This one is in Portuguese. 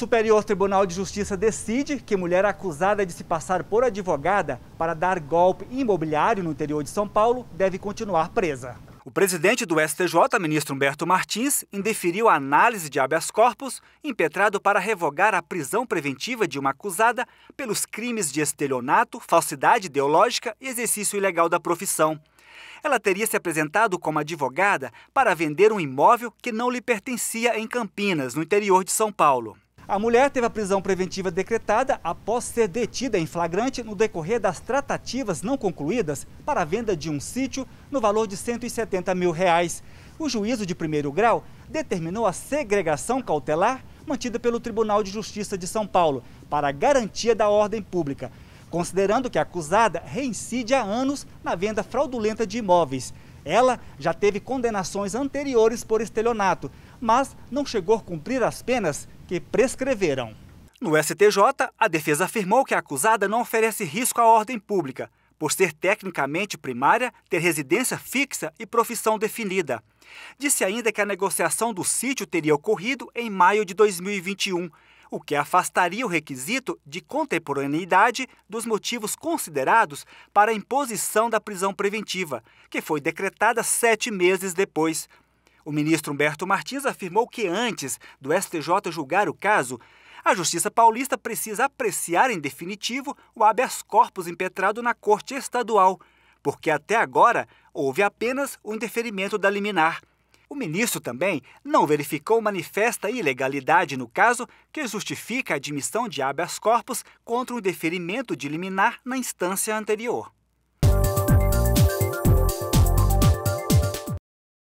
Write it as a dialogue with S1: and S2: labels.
S1: Superior Tribunal de Justiça decide que mulher acusada de se passar por advogada para dar golpe imobiliário no interior de São Paulo deve continuar presa. O presidente do STJ, ministro Humberto Martins, indeferiu a análise de habeas corpus impetrado para revogar a prisão preventiva de uma acusada pelos crimes de estelionato, falsidade ideológica e exercício ilegal da profissão. Ela teria se apresentado como advogada para vender um imóvel que não lhe pertencia em Campinas, no interior de São Paulo. A mulher teve a prisão preventiva decretada após ser detida em flagrante no decorrer das tratativas não concluídas para a venda de um sítio no valor de 170 mil reais. O juízo de primeiro grau determinou a segregação cautelar mantida pelo Tribunal de Justiça de São Paulo para garantia da ordem pública, considerando que a acusada reincide há anos na venda fraudulenta de imóveis. Ela já teve condenações anteriores por estelionato, mas não chegou a cumprir as penas que prescreveram. No STJ, a defesa afirmou que a acusada não oferece risco à ordem pública, por ser tecnicamente primária, ter residência fixa e profissão definida. Disse ainda que a negociação do sítio teria ocorrido em maio de 2021 o que afastaria o requisito de contemporaneidade dos motivos considerados para a imposição da prisão preventiva, que foi decretada sete meses depois. O ministro Humberto Martins afirmou que antes do STJ julgar o caso, a Justiça Paulista precisa apreciar em definitivo o habeas corpus impetrado na Corte Estadual, porque até agora houve apenas o um indeferimento da liminar. O ministro também não verificou manifesta ilegalidade no caso que justifica a admissão de habeas corpus contra o deferimento de liminar na instância anterior.